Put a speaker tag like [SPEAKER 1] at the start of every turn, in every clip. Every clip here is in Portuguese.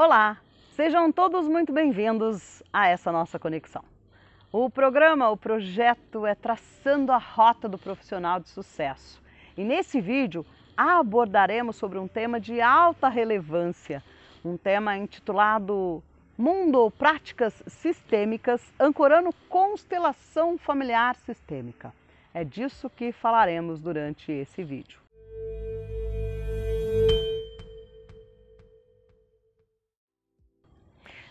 [SPEAKER 1] Olá, sejam todos muito bem-vindos a essa nossa conexão. O programa, o projeto é traçando a rota do profissional de sucesso. E nesse vídeo abordaremos sobre um tema de alta relevância, um tema intitulado Mundo Práticas Sistêmicas Ancorando Constelação Familiar Sistêmica. É disso que falaremos durante esse vídeo.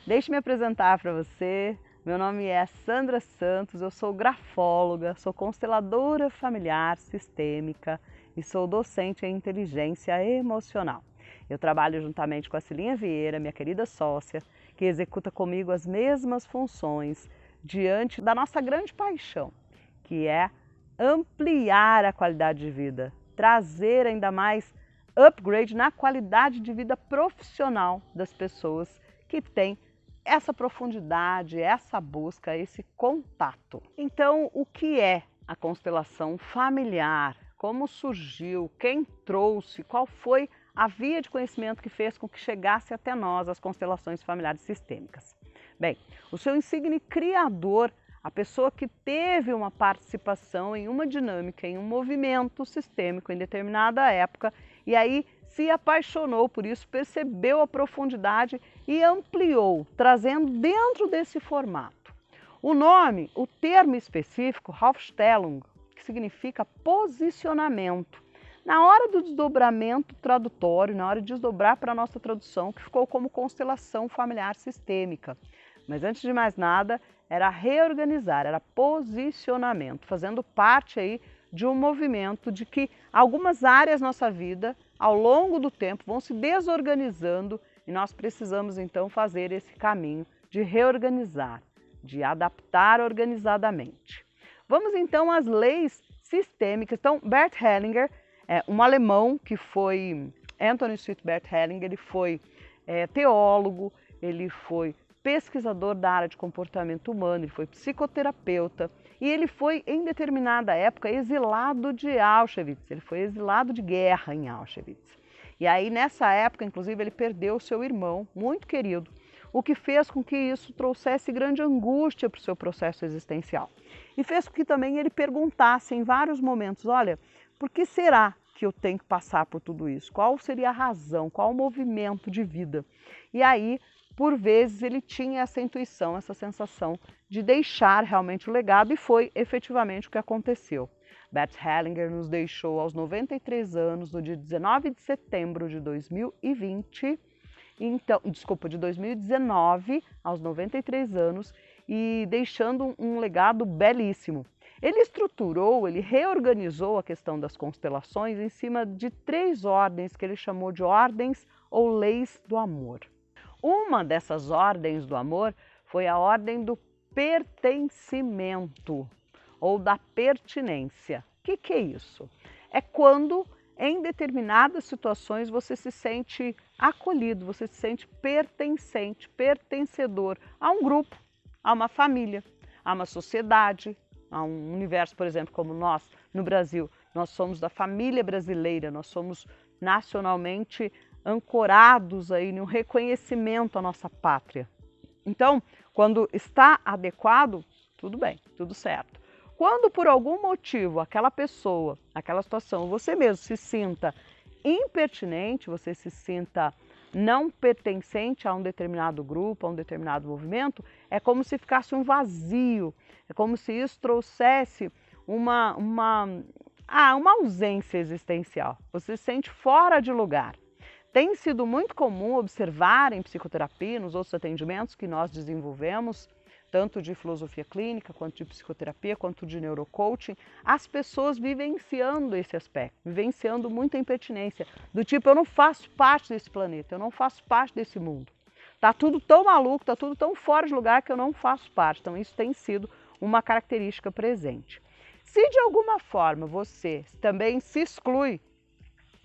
[SPEAKER 1] Deixe-me apresentar para você. Meu nome é Sandra Santos, eu sou grafóloga, sou consteladora familiar sistêmica e sou docente em inteligência emocional. Eu trabalho juntamente com a Cilinha Vieira, minha querida sócia, que executa comigo as mesmas funções diante da nossa grande paixão, que é ampliar a qualidade de vida, trazer ainda mais upgrade na qualidade de vida profissional das pessoas que têm essa profundidade, essa busca, esse contato. Então, o que é a constelação familiar? Como surgiu? Quem trouxe? Qual foi a via de conhecimento que fez com que chegasse até nós as constelações familiares sistêmicas? Bem, o seu insigne criador, a pessoa que teve uma participação em uma dinâmica, em um movimento sistêmico em determinada época, e aí se apaixonou por isso, percebeu a profundidade e ampliou, trazendo dentro desse formato. O nome, o termo específico, Raufstellung, que significa posicionamento. Na hora do desdobramento tradutório, na hora de desdobrar para a nossa tradução, que ficou como constelação familiar sistêmica. Mas antes de mais nada, era reorganizar, era posicionamento, fazendo parte aí de um movimento de que algumas áreas da nossa vida, ao longo do tempo, vão se desorganizando e nós precisamos então fazer esse caminho de reorganizar, de adaptar organizadamente. Vamos então às leis sistêmicas. Então, Bert Hellinger, é um alemão que foi Anthony Bert Hellinger, ele foi é, teólogo, ele foi pesquisador da área de comportamento humano, ele foi psicoterapeuta e ele foi, em determinada época, exilado de Auschwitz. Ele foi exilado de guerra em Auschwitz. E aí, nessa época, inclusive, ele perdeu seu irmão, muito querido, o que fez com que isso trouxesse grande angústia para o seu processo existencial. E fez com que também ele perguntasse em vários momentos: olha, por que será que eu tenho que passar por tudo isso? Qual seria a razão? Qual o movimento de vida? E aí, por vezes, ele tinha essa intuição, essa sensação de deixar realmente o legado, e foi efetivamente o que aconteceu. Beth Hellinger nos deixou aos 93 anos no dia 19 de setembro de 2020. Então, desculpa, de 2019 aos 93 anos e deixando um legado belíssimo. Ele estruturou, ele reorganizou a questão das constelações em cima de três ordens que ele chamou de ordens ou leis do amor. Uma dessas ordens do amor foi a ordem do pertencimento ou da pertinência. O que, que é isso? É quando em determinadas situações você se sente acolhido, você se sente pertencente, pertencedor a um grupo, a uma família, a uma sociedade, a um universo, por exemplo, como nós no Brasil. Nós somos da família brasileira, nós somos nacionalmente ancorados aí no reconhecimento à nossa pátria. Então, quando está adequado, tudo bem, tudo certo. Quando por algum motivo aquela pessoa, aquela situação, você mesmo se sinta impertinente, você se sinta não pertencente a um determinado grupo, a um determinado movimento, é como se ficasse um vazio, é como se isso trouxesse uma, uma, ah, uma ausência existencial. Você se sente fora de lugar. Tem sido muito comum observar em psicoterapia, nos outros atendimentos que nós desenvolvemos, tanto de filosofia clínica, quanto de psicoterapia, quanto de neurocoaching, as pessoas vivenciando esse aspecto, vivenciando muita impertinência, do tipo, eu não faço parte desse planeta, eu não faço parte desse mundo. Tá tudo tão maluco, tá tudo tão fora de lugar que eu não faço parte. Então isso tem sido uma característica presente. Se de alguma forma você também se exclui,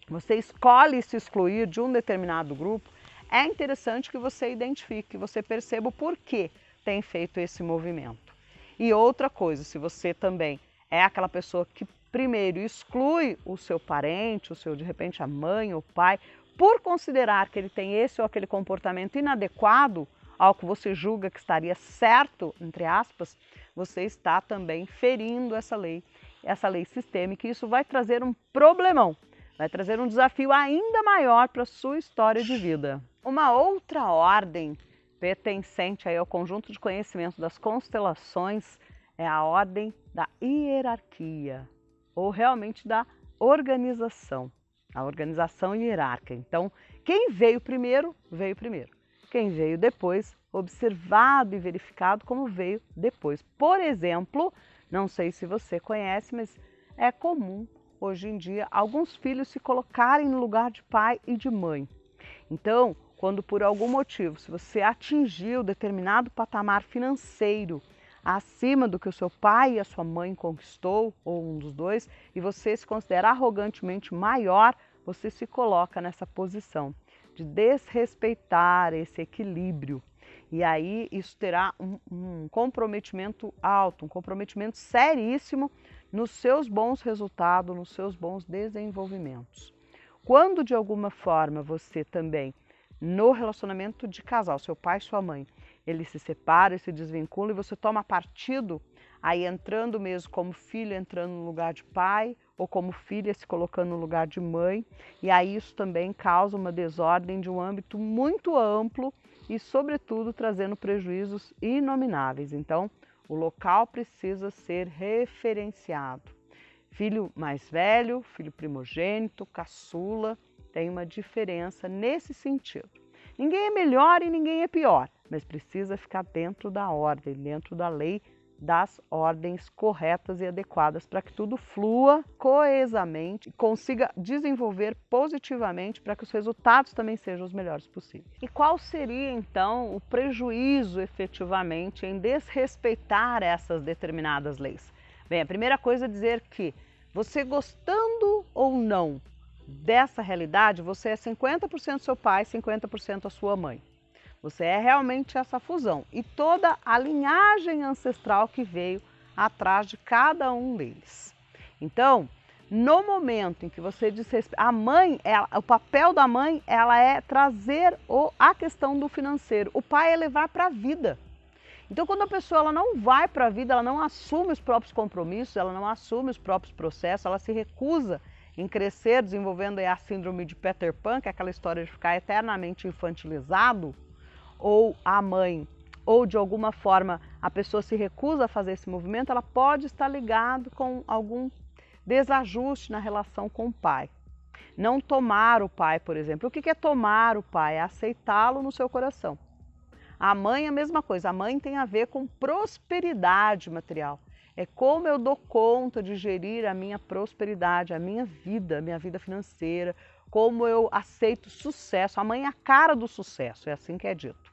[SPEAKER 1] você escolhe se excluir de um determinado grupo, é interessante que você identifique, que você perceba o porquê tem feito esse movimento. E outra coisa, se você também é aquela pessoa que primeiro exclui o seu parente, o seu de repente a mãe ou pai, por considerar que ele tem esse ou aquele comportamento inadequado ao que você julga que estaria certo, entre aspas, você está também ferindo essa lei, essa lei sistêmica, e isso vai trazer um problemão, vai trazer um desafio ainda maior para a sua história de vida. Uma outra ordem pertencente aí ao conjunto de conhecimento das constelações, é a ordem da hierarquia, ou realmente da organização, a organização hierárquica. Então, quem veio primeiro, veio primeiro. Quem veio depois, observado e verificado como veio depois. Por exemplo, não sei se você conhece, mas é comum hoje em dia alguns filhos se colocarem no lugar de pai e de mãe. Então, quando por algum motivo, se você atingiu determinado patamar financeiro acima do que o seu pai e a sua mãe conquistou, ou um dos dois, e você se considera arrogantemente maior, você se coloca nessa posição de desrespeitar esse equilíbrio. E aí isso terá um, um comprometimento alto, um comprometimento seríssimo nos seus bons resultados, nos seus bons desenvolvimentos. Quando de alguma forma você também no relacionamento de casal, seu pai e sua mãe, ele se separa, se desvincula e você toma partido, aí entrando mesmo como filho, entrando no lugar de pai, ou como filha se colocando no lugar de mãe, e aí isso também causa uma desordem de um âmbito muito amplo e, sobretudo, trazendo prejuízos inomináveis. Então, o local precisa ser referenciado. Filho mais velho, filho primogênito, caçula, tem uma diferença nesse sentido. Ninguém é melhor e ninguém é pior, mas precisa ficar dentro da ordem, dentro da lei, das ordens corretas e adequadas para que tudo flua coesamente e consiga desenvolver positivamente para que os resultados também sejam os melhores possíveis. E qual seria então o prejuízo efetivamente em desrespeitar essas determinadas leis? Bem, a primeira coisa é dizer que você gostando ou não dessa realidade, você é 50% seu pai, 50% a sua mãe. Você é realmente essa fusão e toda a linhagem ancestral que veio atrás de cada um deles. Então, no momento em que você diz a mãe, ela, o papel da mãe, ela é trazer o, a questão do financeiro. O pai é levar para a vida. Então, quando a pessoa ela não vai para a vida, ela não assume os próprios compromissos, ela não assume os próprios processos, ela se recusa em crescer, desenvolvendo a síndrome de Peter Pan, que é aquela história de ficar eternamente infantilizado, ou a mãe, ou de alguma forma a pessoa se recusa a fazer esse movimento, ela pode estar ligada com algum desajuste na relação com o pai. Não tomar o pai, por exemplo. O que é tomar o pai? É aceitá-lo no seu coração. A mãe é a mesma coisa. A mãe tem a ver com prosperidade material. É como eu dou conta de gerir a minha prosperidade, a minha vida, a minha vida financeira, como eu aceito sucesso. A mãe é a cara do sucesso, é assim que é dito.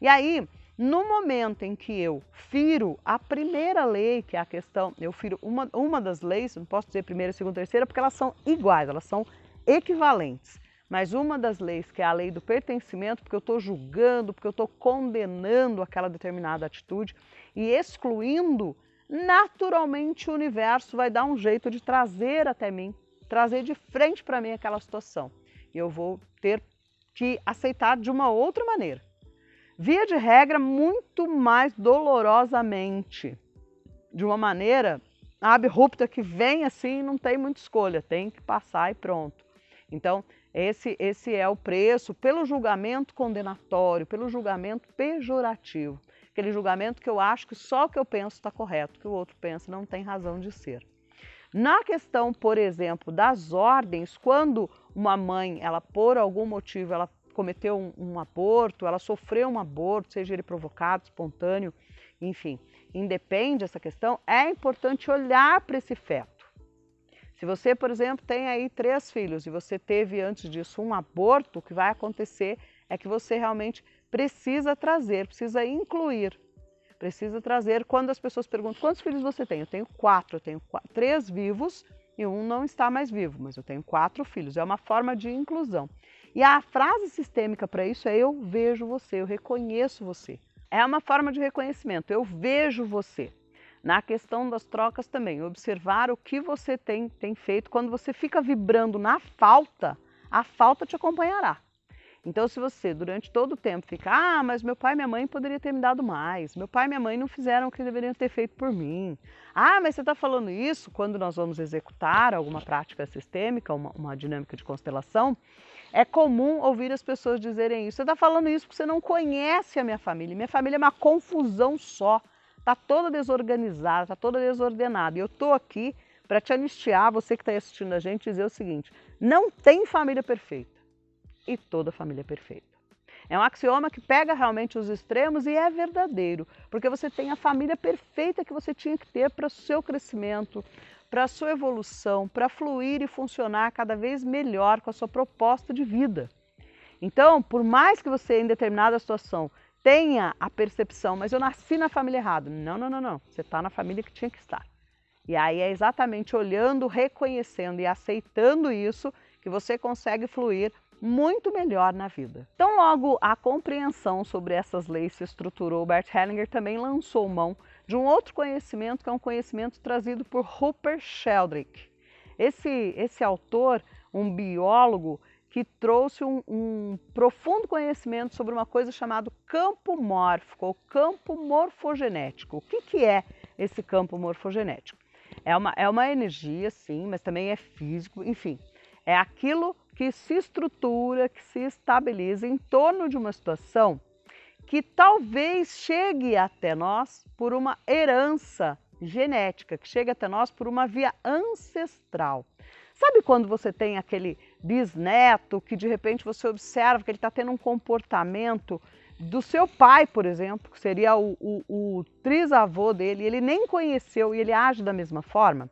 [SPEAKER 1] E aí, no momento em que eu firo a primeira lei, que é a questão, eu firo uma, uma das leis, não posso dizer primeira, segunda, terceira, porque elas são iguais, elas são equivalentes. Mas uma das leis, que é a lei do pertencimento, porque eu estou julgando, porque eu estou condenando aquela determinada atitude e excluindo naturalmente o universo vai dar um jeito de trazer até mim, trazer de frente para mim aquela situação. E eu vou ter que aceitar de uma outra maneira. Via de regra, muito mais dolorosamente, de uma maneira abrupta que vem assim, não tem muita escolha, tem que passar e pronto. Então, esse, esse é o preço pelo julgamento condenatório, pelo julgamento pejorativo aquele julgamento que eu acho que só o que eu penso está correto, que o outro pensa não tem razão de ser. Na questão, por exemplo, das ordens, quando uma mãe, ela por algum motivo, ela cometeu um, um aborto, ela sofreu um aborto, seja ele provocado, espontâneo, enfim, independe essa questão, é importante olhar para esse feto. Se você, por exemplo, tem aí três filhos e você teve antes disso um aborto, o que vai acontecer é que você realmente precisa trazer, precisa incluir, precisa trazer. Quando as pessoas perguntam quantos filhos você tem, eu tenho quatro, eu tenho quatro, três vivos e um não está mais vivo, mas eu tenho quatro filhos. É uma forma de inclusão. E a frase sistêmica para isso é: eu vejo você, eu reconheço você. É uma forma de reconhecimento, eu vejo você. Na questão das trocas também, observar o que você tem, tem feito. Quando você fica vibrando na falta, a falta te acompanhará. Então, se você durante todo o tempo fica, ah, mas meu pai e minha mãe poderia ter me dado mais, meu pai e minha mãe não fizeram o que deveriam ter feito por mim. Ah, mas você está falando isso quando nós vamos executar alguma prática sistêmica, uma, uma dinâmica de constelação? É comum ouvir as pessoas dizerem isso. Você está falando isso porque você não conhece a minha família. Minha família é uma confusão só. Está toda desorganizada, está toda desordenada. E eu estou aqui para te anistiar, você que está assistindo a gente, dizer o seguinte: não tem família perfeita e toda família é perfeita. É um axioma que pega realmente os extremos e é verdadeiro, porque você tem a família perfeita que você tinha que ter para o seu crescimento, para a sua evolução, para fluir e funcionar cada vez melhor com a sua proposta de vida. Então, por mais que você em determinada situação tenha a percepção, mas eu nasci na família errada. Não, não, não, não. Você está na família que tinha que estar. E aí é exatamente olhando, reconhecendo e aceitando isso que você consegue fluir muito melhor na vida. Então, logo a compreensão sobre essas leis se estruturou, Bert Hellinger também lançou mão de um outro conhecimento, que é um conhecimento trazido por Rupert Sheldrake. Esse, esse autor, um biólogo, que trouxe um, um profundo conhecimento sobre uma coisa chamada campo mórfico ou campo morfogenético. O que, que é esse campo morfogenético? É uma, é uma energia, sim, mas também é físico, enfim, é aquilo que se estrutura, que se estabiliza em torno de uma situação que talvez chegue até nós por uma herança genética, que chegue até nós por uma via ancestral. Sabe quando você tem aquele bisneto que de repente você observa que ele está tendo um comportamento do seu pai, por exemplo, que seria o, o, o trisavô dele, ele nem conheceu e ele age da mesma forma?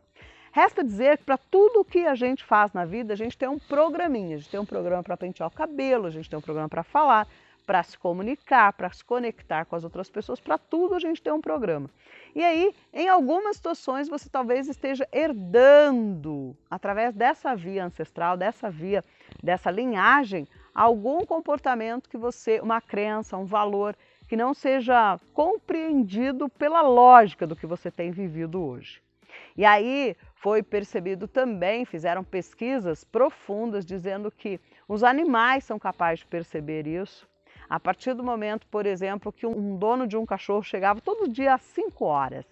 [SPEAKER 1] Resta dizer que para tudo que a gente faz na vida, a gente tem um programinha. A gente tem um programa para pentear o cabelo, a gente tem um programa para falar, para se comunicar, para se conectar com as outras pessoas, para tudo a gente tem um programa. E aí, em algumas situações, você talvez esteja herdando, através dessa via ancestral, dessa via, dessa linhagem, algum comportamento que você, uma crença, um valor, que não seja compreendido pela lógica do que você tem vivido hoje. E aí foi percebido também, fizeram pesquisas profundas dizendo que os animais são capazes de perceber isso. A partir do momento, por exemplo, que um dono de um cachorro chegava todo dia às 5 horas.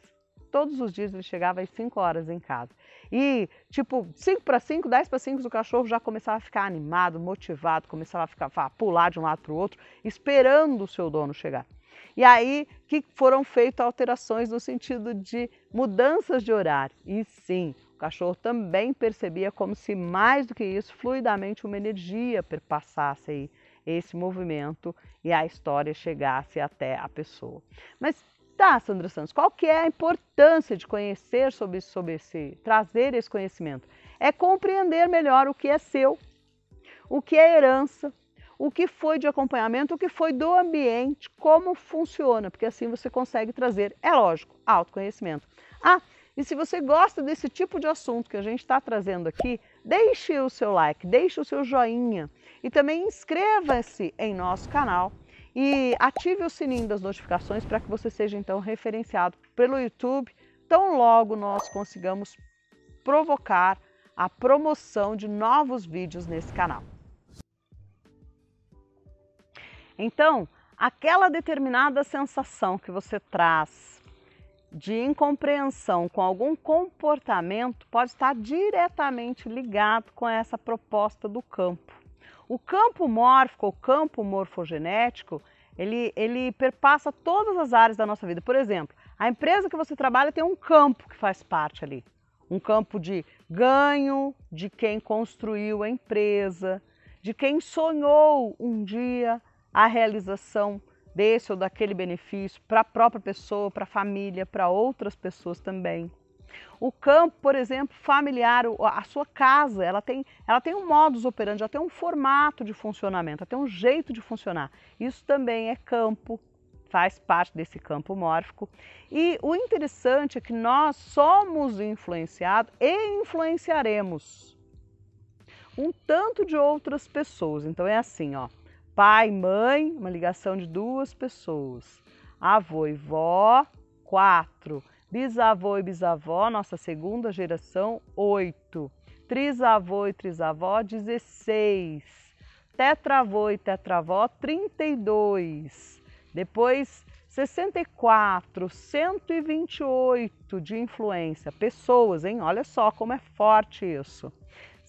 [SPEAKER 1] Todos os dias ele chegava às 5 horas em casa. E, tipo, 5 para 5, 10 para 5, o cachorro já começava a ficar animado, motivado, começava a, ficar, a pular de um lado para o outro, esperando o seu dono chegar. E aí que foram feitas alterações no sentido de mudanças de horário. E sim, o cachorro também percebia como se mais do que isso, fluidamente uma energia perpassasse aí esse movimento e a história chegasse até a pessoa. Mas tá, Sandra Santos, qual que é a importância de conhecer sobre, sobre esse, trazer esse conhecimento? É compreender melhor o que é seu, o que é herança, o que foi de acompanhamento, o que foi do ambiente, como funciona, porque assim você consegue trazer, é lógico, autoconhecimento. Ah, e se você gosta desse tipo de assunto que a gente está trazendo aqui, deixe o seu like, deixe o seu joinha e também inscreva-se em nosso canal e ative o sininho das notificações para que você seja então referenciado pelo YouTube. Tão logo nós consigamos provocar a promoção de novos vídeos nesse canal. Então, aquela determinada sensação que você traz de incompreensão com algum comportamento pode estar diretamente ligado com essa proposta do campo. O campo mórfico, o campo morfogenético, ele, ele perpassa todas as áreas da nossa vida. Por exemplo, a empresa que você trabalha tem um campo que faz parte ali. Um campo de ganho de quem construiu a empresa, de quem sonhou um dia a realização desse ou daquele benefício para a própria pessoa, para a família, para outras pessoas também. O campo, por exemplo, familiar, a sua casa, ela tem, ela tem um modus operandi, ela tem um formato de funcionamento, ela tem um jeito de funcionar. Isso também é campo, faz parte desse campo mórfico. E o interessante é que nós somos influenciados e influenciaremos um tanto de outras pessoas. Então é assim, ó. Pai, mãe, uma ligação de duas pessoas. Avô e vó, quatro. Bisavô e bisavó, nossa segunda geração, oito. Trisavô e trisavó, dezesseis. Tetravô e tetravó, trinta e dois. Depois, 64, 128 de influência. Pessoas, hein? Olha só como é forte isso.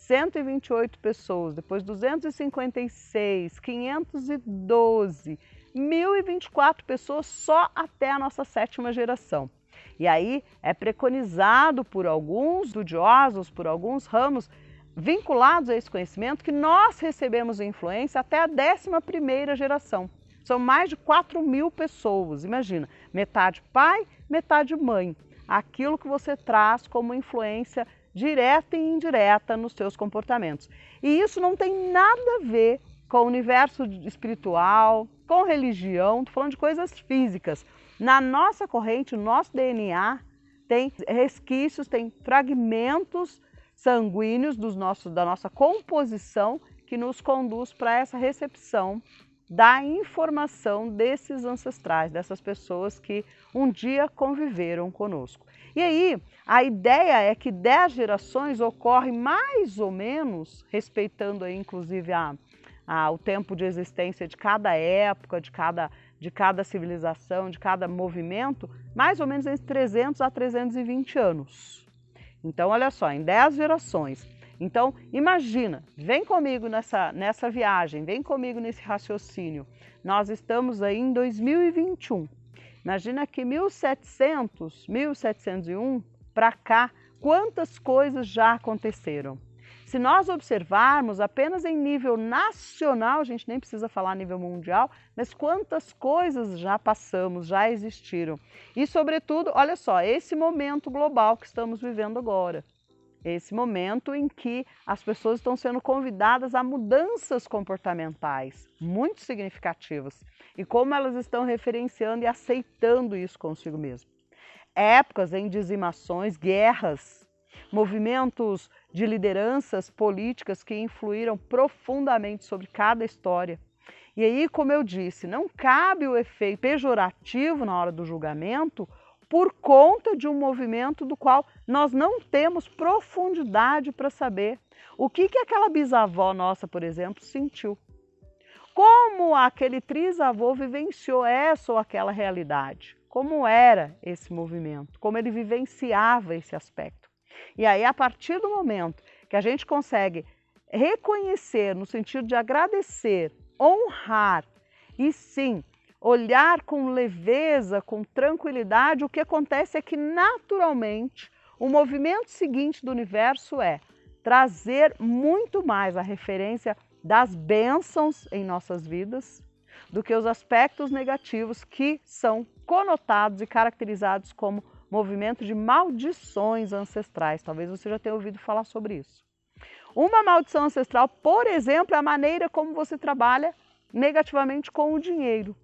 [SPEAKER 1] 128 pessoas, depois 256, 512, 1024 pessoas só até a nossa sétima geração. E aí é preconizado por alguns estudiosos, por alguns ramos vinculados a esse conhecimento, que nós recebemos influência até a 11 primeira geração. São mais de 4 mil pessoas, imagina, metade pai, metade mãe. Aquilo que você traz como influência direta e indireta nos seus comportamentos. E isso não tem nada a ver com o universo espiritual, com religião, estou falando de coisas físicas. Na nossa corrente, o nosso DNA tem resquícios, tem fragmentos sanguíneos dos nossos, da nossa composição que nos conduz para essa recepção da informação desses ancestrais, dessas pessoas que um dia conviveram conosco. E aí, a ideia é que 10 gerações ocorrem mais ou menos, respeitando aí, inclusive a, a, o tempo de existência de cada época, de cada, de cada civilização, de cada movimento, mais ou menos entre 300 a 320 anos. Então, olha só, em 10 gerações. Então, imagina, vem comigo nessa, nessa viagem, vem comigo nesse raciocínio. Nós estamos aí em 2021. Imagina que 1700, 1701 para cá, quantas coisas já aconteceram. Se nós observarmos apenas em nível nacional, a gente nem precisa falar nível mundial, mas quantas coisas já passamos, já existiram. E, sobretudo, olha só, esse momento global que estamos vivendo agora esse momento em que as pessoas estão sendo convidadas a mudanças comportamentais muito significativas e como elas estão referenciando e aceitando isso consigo mesmo. Épocas em dizimações, guerras, movimentos de lideranças políticas que influíram profundamente sobre cada história. E aí, como eu disse, não cabe o efeito pejorativo na hora do julgamento por conta de um movimento do qual nós não temos profundidade para saber o que, que aquela bisavó nossa, por exemplo, sentiu. Como aquele trisavô vivenciou essa ou aquela realidade? Como era esse movimento? Como ele vivenciava esse aspecto? E aí, a partir do momento que a gente consegue reconhecer, no sentido de agradecer, honrar e sim olhar com leveza, com tranquilidade, o que acontece é que naturalmente o movimento seguinte do universo é trazer muito mais a referência das bênçãos em nossas vidas do que os aspectos negativos que são conotados e caracterizados como movimento de maldições ancestrais. Talvez você já tenha ouvido falar sobre isso. Uma maldição ancestral, por exemplo, é a maneira como você trabalha negativamente com o dinheiro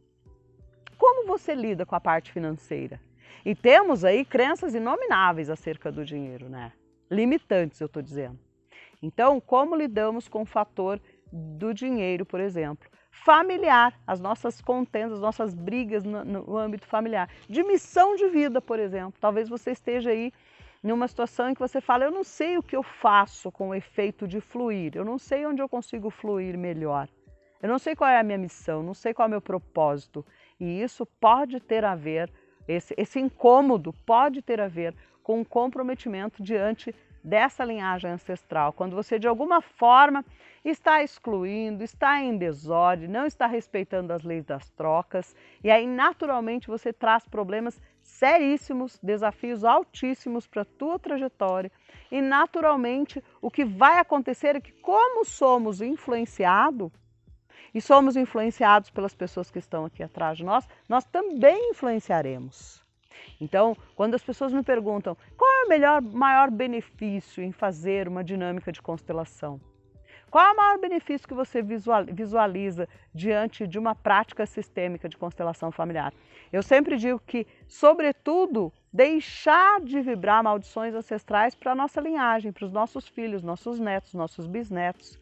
[SPEAKER 1] como você lida com a parte financeira. E temos aí crenças inomináveis acerca do dinheiro, né? Limitantes, eu estou dizendo. Então, como lidamos com o fator do dinheiro, por exemplo? Familiar, as nossas contendas, as nossas brigas no, no âmbito familiar. De missão de vida, por exemplo. Talvez você esteja aí numa situação em que você fala: Eu não sei o que eu faço com o efeito de fluir, eu não sei onde eu consigo fluir melhor. Eu não sei qual é a minha missão, não sei qual é o meu propósito. E isso pode ter a ver, esse, esse incômodo pode ter a ver com um comprometimento diante dessa linhagem ancestral. Quando você, de alguma forma, está excluindo, está em desordem, não está respeitando as leis das trocas, e aí, naturalmente, você traz problemas seríssimos, desafios altíssimos para a tua trajetória. E, naturalmente, o que vai acontecer é que, como somos influenciados, e somos influenciados pelas pessoas que estão aqui atrás de nós, nós também influenciaremos. Então, quando as pessoas me perguntam qual é o melhor, maior benefício em fazer uma dinâmica de constelação, qual é o maior benefício que você visualiza diante de uma prática sistêmica de constelação familiar? Eu sempre digo que, sobretudo, deixar de vibrar maldições ancestrais para a nossa linhagem, para os nossos filhos, nossos netos, nossos bisnetos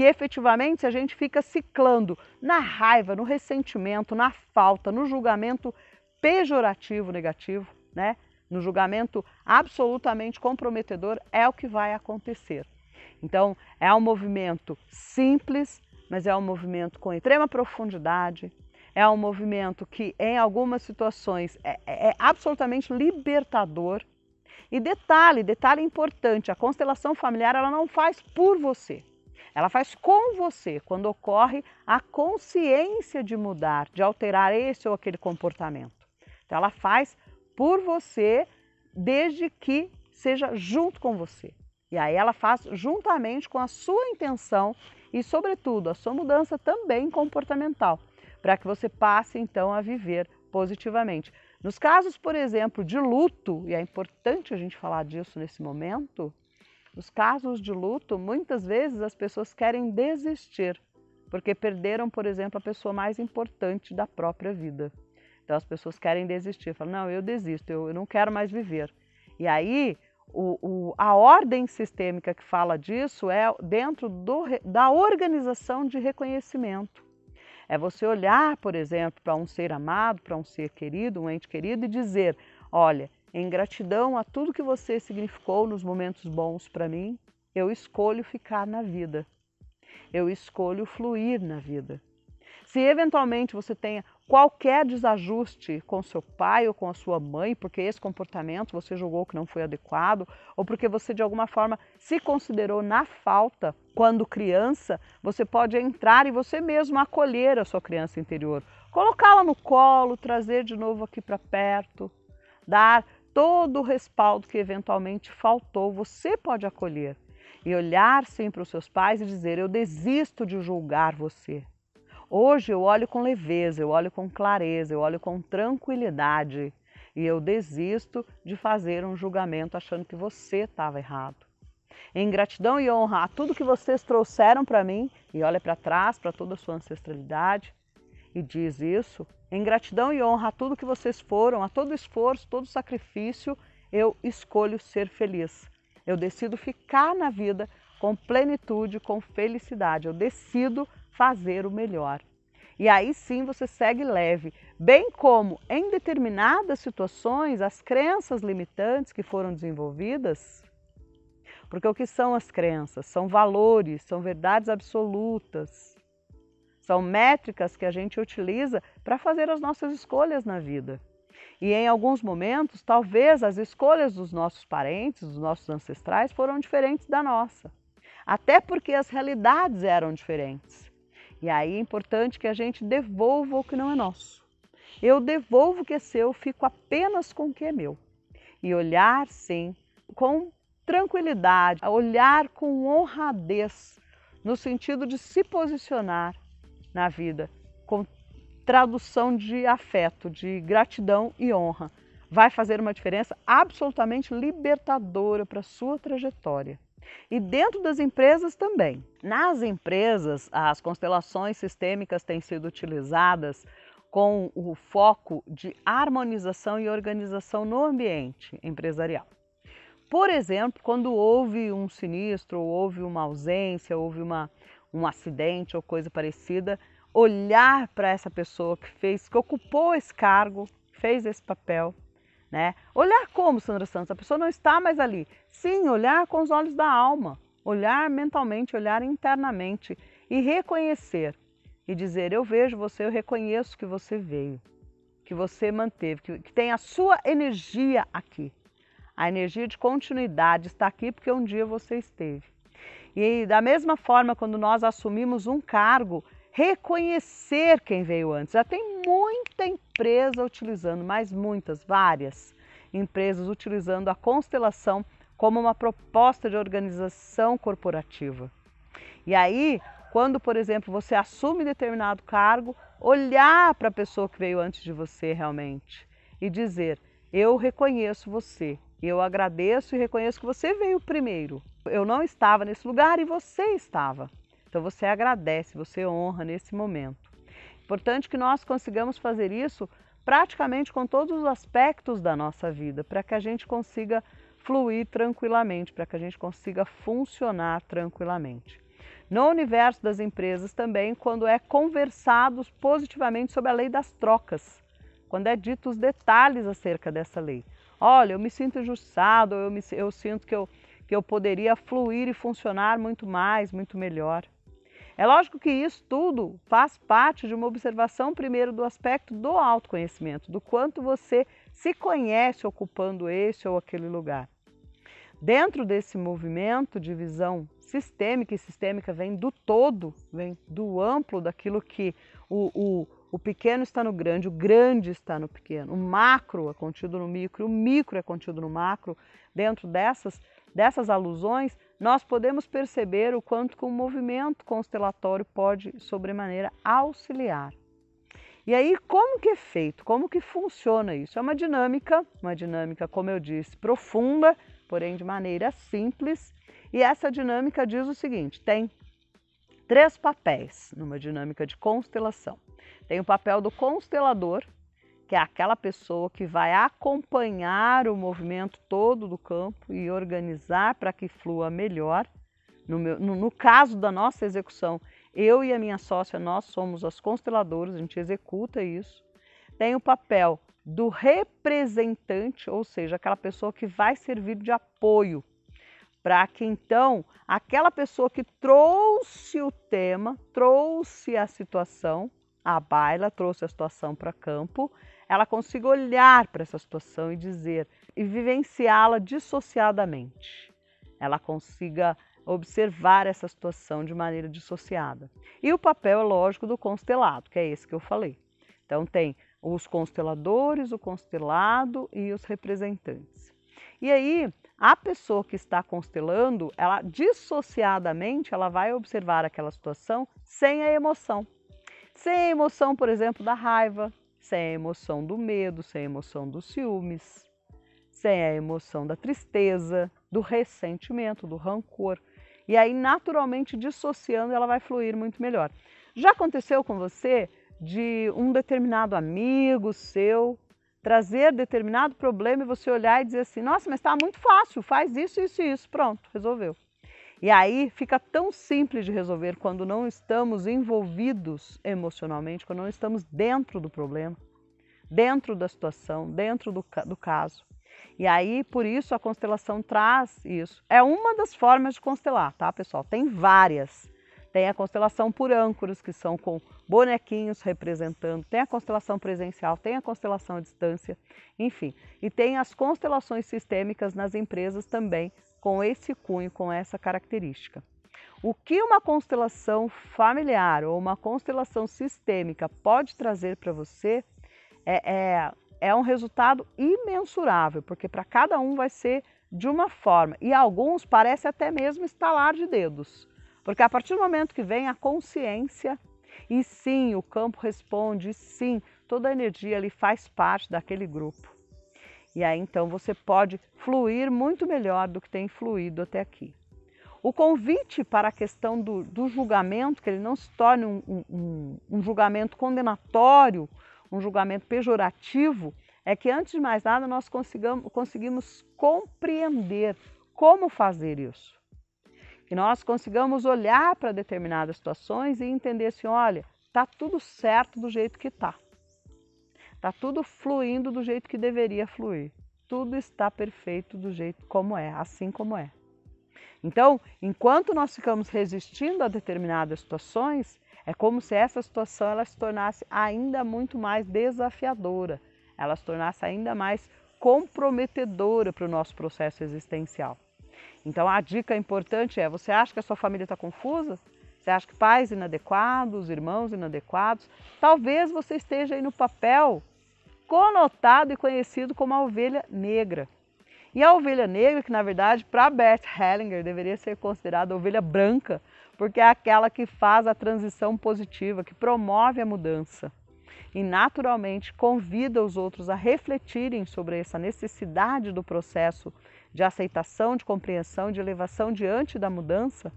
[SPEAKER 1] que efetivamente, se a gente fica ciclando na raiva, no ressentimento, na falta, no julgamento pejorativo negativo, né? no julgamento absolutamente comprometedor, é o que vai acontecer. Então, é um movimento simples, mas é um movimento com extrema profundidade, é um movimento que, em algumas situações, é, é, é absolutamente libertador. E detalhe, detalhe importante, a constelação familiar ela não faz por você. Ela faz com você quando ocorre a consciência de mudar, de alterar esse ou aquele comportamento. Então ela faz por você desde que seja junto com você. E aí ela faz juntamente com a sua intenção e, sobretudo, a sua mudança também comportamental, para que você passe então a viver positivamente. Nos casos, por exemplo, de luto, e é importante a gente falar disso nesse momento, nos casos de luto, muitas vezes as pessoas querem desistir, porque perderam, por exemplo, a pessoa mais importante da própria vida. Então as pessoas querem desistir, falam, não, eu desisto, eu, não quero mais viver. E aí o, o, a ordem sistêmica que fala disso é dentro do, da organização de reconhecimento. É você olhar, por exemplo, para um ser amado, para um ser querido, um ente querido e dizer: olha, em gratidão a tudo que você significou nos momentos bons para mim, eu escolho ficar na vida. Eu escolho fluir na vida. Se eventualmente você tenha qualquer desajuste com seu pai ou com a sua mãe, porque esse comportamento você julgou que não foi adequado, ou porque você de alguma forma se considerou na falta quando criança, você pode entrar e você mesmo acolher a sua criança interior, colocá-la no colo, trazer de novo aqui para perto, dar todo o respaldo que eventualmente faltou, você pode acolher e olhar sim para os seus pais e dizer: Eu desisto de julgar você. Hoje eu olho com leveza, eu olho com clareza, eu olho com tranquilidade e eu desisto de fazer um julgamento achando que você estava errado. Em gratidão e honra a tudo que vocês trouxeram para mim, e olha para trás, para toda a sua ancestralidade, e diz isso em gratidão e honra a tudo que vocês foram, a todo esforço, todo sacrifício, eu escolho ser feliz. Eu decido ficar na vida com plenitude, com felicidade. Eu decido fazer o melhor. E aí sim você segue leve, bem como em determinadas situações as crenças limitantes que foram desenvolvidas. Porque o que são as crenças? São valores, são verdades absolutas são métricas que a gente utiliza para fazer as nossas escolhas na vida. E em alguns momentos, talvez as escolhas dos nossos parentes, dos nossos ancestrais, foram diferentes da nossa. Até porque as realidades eram diferentes. E aí é importante que a gente devolva o que não é nosso. Eu devolvo o que é seu, fico apenas com o que é meu. E olhar, sim, com tranquilidade, olhar com honradez, no sentido de se posicionar na vida, com tradução de afeto, de gratidão e honra, vai fazer uma diferença absolutamente libertadora para a sua trajetória. E dentro das empresas também. Nas empresas, as constelações sistêmicas têm sido utilizadas com o foco de harmonização e organização no ambiente empresarial. Por exemplo, quando houve um sinistro, ou houve uma ausência, houve uma um acidente ou coisa parecida, olhar para essa pessoa que fez, que ocupou esse cargo, fez esse papel, né? Olhar como, Sandra Santos? A pessoa não está mais ali. Sim, olhar com os olhos da alma, olhar mentalmente, olhar internamente e reconhecer e dizer: Eu vejo você, eu reconheço que você veio, que você manteve, que, que tem a sua energia aqui. A energia de continuidade está aqui porque um dia você esteve. E da mesma forma, quando nós assumimos um cargo, reconhecer quem veio antes. Já tem muita empresa utilizando, mas muitas, várias empresas utilizando a constelação como uma proposta de organização corporativa. E aí, quando, por exemplo, você assume determinado cargo, olhar para a pessoa que veio antes de você realmente e dizer: Eu reconheço você, e eu agradeço e reconheço que você veio primeiro. Eu não estava nesse lugar e você estava. Então você agradece, você honra nesse momento. Importante que nós consigamos fazer isso praticamente com todos os aspectos da nossa vida, para que a gente consiga fluir tranquilamente, para que a gente consiga funcionar tranquilamente. No universo das empresas também, quando é conversado positivamente sobre a lei das trocas, quando é dito os detalhes acerca dessa lei olha, eu me sinto injustiçado, eu, me, eu sinto que eu, que eu poderia fluir e funcionar muito mais, muito melhor. É lógico que isso tudo faz parte de uma observação, primeiro, do aspecto do autoconhecimento, do quanto você se conhece ocupando esse ou aquele lugar. Dentro desse movimento de visão sistêmica, e sistêmica vem do todo, vem do amplo, daquilo que o, o o pequeno está no grande, o grande está no pequeno. O macro é contido no micro, o micro é contido no macro. Dentro dessas, dessas alusões, nós podemos perceber o quanto que o movimento constelatório pode, sobremaneira, auxiliar. E aí, como que é feito? Como que funciona isso? É uma dinâmica, uma dinâmica, como eu disse, profunda, porém de maneira simples. E essa dinâmica diz o seguinte: tem três papéis numa dinâmica de constelação. Tem o papel do constelador, que é aquela pessoa que vai acompanhar o movimento todo do campo e organizar para que flua melhor. No, meu, no, no, caso da nossa execução, eu e a minha sócia, nós somos as consteladoras, a gente executa isso. Tem o papel do representante, ou seja, aquela pessoa que vai servir de apoio para que então aquela pessoa que trouxe o tema, trouxe a situação, a baila trouxe a situação para campo, ela consiga olhar para essa situação e dizer e vivenciá-la dissociadamente. Ela consiga observar essa situação de maneira dissociada. E o papel é lógico do constelado, que é esse que eu falei. Então tem os consteladores, o constelado e os representantes. E aí, a pessoa que está constelando, ela dissociadamente, ela vai observar aquela situação sem a emoção. Sem a emoção, por exemplo, da raiva, sem a emoção do medo, sem a emoção dos ciúmes, sem a emoção da tristeza, do ressentimento, do rancor. E aí, naturalmente, dissociando, ela vai fluir muito melhor. Já aconteceu com você de um determinado amigo seu trazer determinado problema e você olhar e dizer assim: nossa, mas está muito fácil, faz isso, isso e isso. Pronto, resolveu. E aí fica tão simples de resolver quando não estamos envolvidos emocionalmente, quando não estamos dentro do problema, dentro da situação, dentro do, do caso. E aí, por isso, a constelação traz isso. É uma das formas de constelar, tá, pessoal? Tem várias. Tem a constelação por âncoras, que são com bonequinhos representando. Tem a constelação presencial, tem a constelação à distância, enfim. E tem as constelações sistêmicas nas empresas também com esse cunho, com essa característica. O que uma constelação familiar ou uma constelação sistêmica pode trazer para você é, é, é um resultado imensurável, porque para cada um vai ser de uma forma. E alguns parece até mesmo estalar de dedos. Porque a partir do momento que vem a consciência, e sim, o campo responde, e sim, toda a energia ali faz parte daquele grupo. E aí então você pode fluir muito melhor do que tem fluído até aqui. O convite para a questão do, do julgamento, que ele não se torne um, um, um julgamento condenatório, um julgamento pejorativo, é que antes de mais nada nós consigamos conseguimos compreender como fazer isso que nós consigamos olhar para determinadas situações e entender assim, olha, tá tudo certo do jeito que tá. Tá tudo fluindo do jeito que deveria fluir. Tudo está perfeito do jeito como é, assim como é. Então, enquanto nós ficamos resistindo a determinadas situações, é como se essa situação ela se tornasse ainda muito mais desafiadora, ela se tornasse ainda mais comprometedora para o nosso processo existencial. Então a dica importante é: você acha que a sua família está confusa? Você acha que pais inadequados, irmãos inadequados? Talvez você esteja aí no papel conotado e conhecido como a ovelha negra. E a ovelha negra, que na verdade para Bert Hellinger deveria ser considerada ovelha branca, porque é aquela que faz a transição positiva, que promove a mudança e naturalmente convida os outros a refletirem sobre essa necessidade do processo de aceitação, de compreensão, de elevação diante da mudança.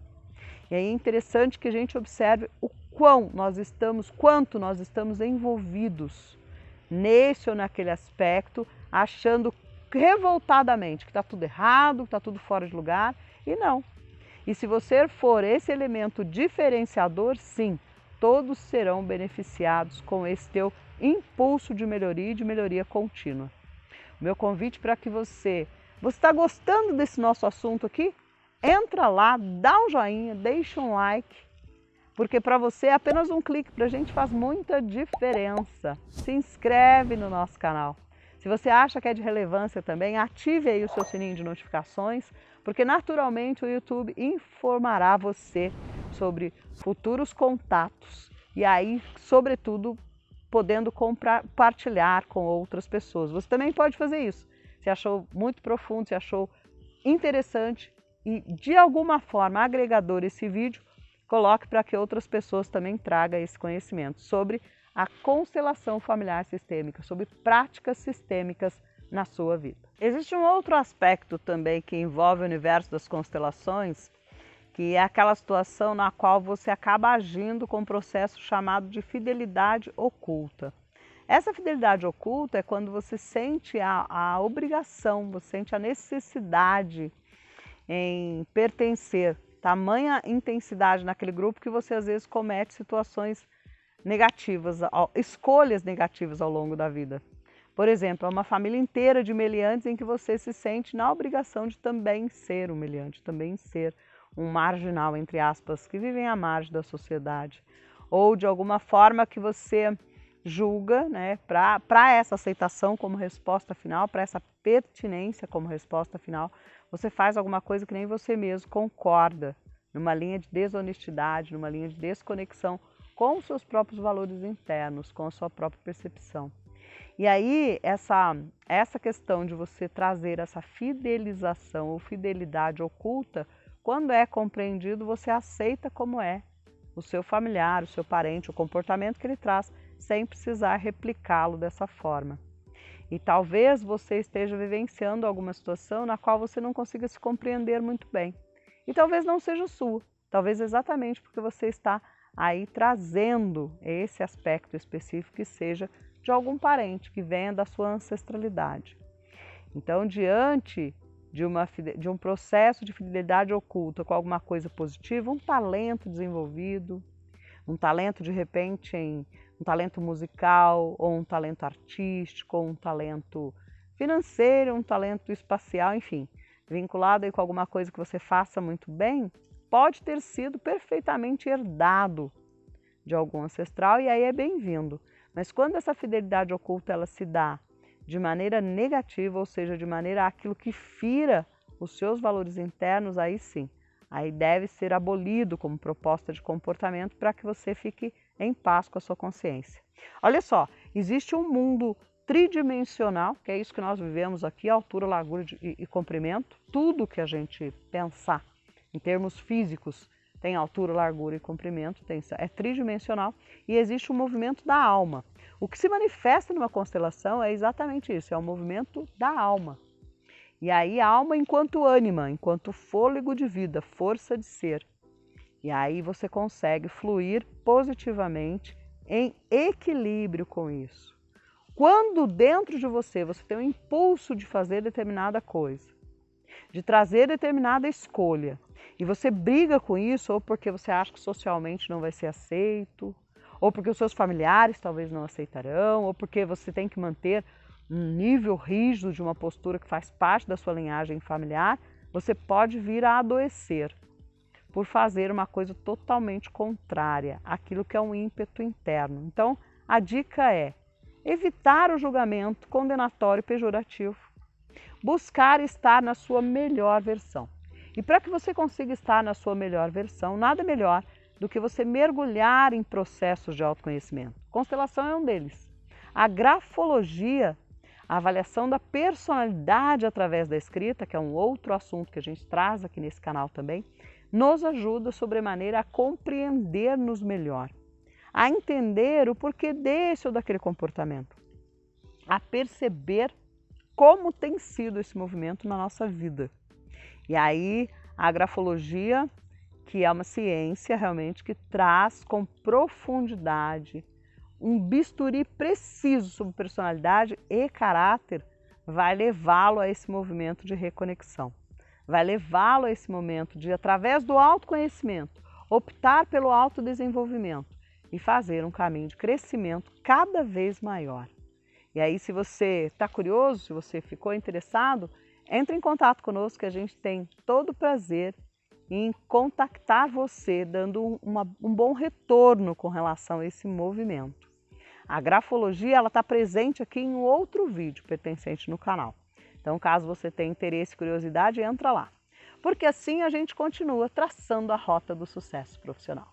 [SPEAKER 1] E é interessante que a gente observe o quão nós estamos, quanto nós estamos envolvidos nesse ou naquele aspecto, achando revoltadamente que está tudo errado, que está tudo fora de lugar, e não. E se você for esse elemento diferenciador, sim, todos serão beneficiados com esse teu impulso de melhoria e de melhoria contínua. O meu convite para que você você está gostando desse nosso assunto aqui? Entra lá, dá um joinha, deixa um like, porque para você é apenas um clique, para a gente faz muita diferença. Se inscreve no nosso canal. Se você acha que é de relevância também, ative aí o seu sininho de notificações, porque naturalmente o YouTube informará você sobre futuros contatos e aí, sobretudo, podendo compartilhar com outras pessoas. Você também pode fazer isso se achou muito profundo, se achou interessante e de alguma forma agregador esse vídeo, coloque para que outras pessoas também tragam esse conhecimento sobre a constelação familiar sistêmica, sobre práticas sistêmicas na sua vida. Existe um outro aspecto também que envolve o universo das constelações, que é aquela situação na qual você acaba agindo com um processo chamado de fidelidade oculta. Essa fidelidade oculta é quando você sente a, a obrigação, você sente a necessidade em pertencer, tamanha intensidade naquele grupo que você às vezes comete situações negativas, escolhas negativas ao longo da vida. Por exemplo, é uma família inteira de meliantes em que você se sente na obrigação de também ser um meliante, também ser um marginal, entre aspas, que vivem à margem da sociedade. Ou de alguma forma que você julga, né, para essa aceitação como resposta final, para essa pertinência como resposta final, você faz alguma coisa que nem você mesmo concorda, numa linha de desonestidade, numa linha de desconexão com os seus próprios valores internos, com a sua própria percepção. E aí, essa, essa questão de você trazer essa fidelização ou fidelidade oculta, quando é compreendido, você aceita como é o seu familiar, o seu parente, o comportamento que ele traz sem precisar replicá-lo dessa forma. E talvez você esteja vivenciando alguma situação na qual você não consiga se compreender muito bem. E talvez não seja sua, talvez exatamente porque você está aí trazendo esse aspecto específico que seja de algum parente, que venha da sua ancestralidade. Então, diante de, uma, de um processo de fidelidade oculta com alguma coisa positiva, um talento desenvolvido, um talento de repente em um talento musical, ou um talento artístico, ou um talento financeiro, um talento espacial, enfim, vinculado aí com alguma coisa que você faça muito bem, pode ter sido perfeitamente herdado de algum ancestral e aí é bem-vindo. Mas quando essa fidelidade oculta ela se dá de maneira negativa, ou seja, de maneira aquilo que fira os seus valores internos, aí sim, aí deve ser abolido como proposta de comportamento para que você fique em paz com a sua consciência. Olha só, existe um mundo tridimensional, que é isso que nós vivemos aqui, altura, largura e, e comprimento. Tudo que a gente pensar em termos físicos tem altura, largura e comprimento, tem, é tridimensional e existe o um movimento da alma. O que se manifesta numa constelação é exatamente isso, é o um movimento da alma. E aí, alma enquanto ânima, enquanto fôlego de vida, força de ser. E aí você consegue fluir positivamente em equilíbrio com isso. Quando dentro de você você tem o um impulso de fazer determinada coisa, de trazer determinada escolha, e você briga com isso ou porque você acha que socialmente não vai ser aceito, ou porque os seus familiares talvez não aceitarão, ou porque você tem que manter um nível rígido de uma postura que faz parte da sua linhagem familiar, você pode vir a adoecer por fazer uma coisa totalmente contrária àquilo que é um ímpeto interno. Então, a dica é evitar o julgamento condenatório e pejorativo, buscar estar na sua melhor versão. E para que você consiga estar na sua melhor versão, nada melhor do que você mergulhar em processos de autoconhecimento. Constelação é um deles. A grafologia, a avaliação da personalidade através da escrita, que é um outro assunto que a gente traz aqui nesse canal também, nos ajuda sobremaneira a compreender-nos melhor, a entender o porquê desse ou daquele comportamento, a perceber como tem sido esse movimento na nossa vida. E aí a grafologia, que é uma ciência realmente que traz com profundidade um bisturi preciso sobre personalidade e caráter, vai levá-lo a esse movimento de reconexão vai levá-lo a esse momento de, através do autoconhecimento, optar pelo autodesenvolvimento e fazer um caminho de crescimento cada vez maior. E aí, se você está curioso, se você ficou interessado, entre em contato conosco que a gente tem todo o prazer em contactar você, dando uma, um bom retorno com relação a esse movimento. A grafologia está presente aqui em outro vídeo pertencente no canal. Então, caso você tenha interesse, curiosidade, entra lá. Porque assim a gente continua traçando a rota do sucesso profissional.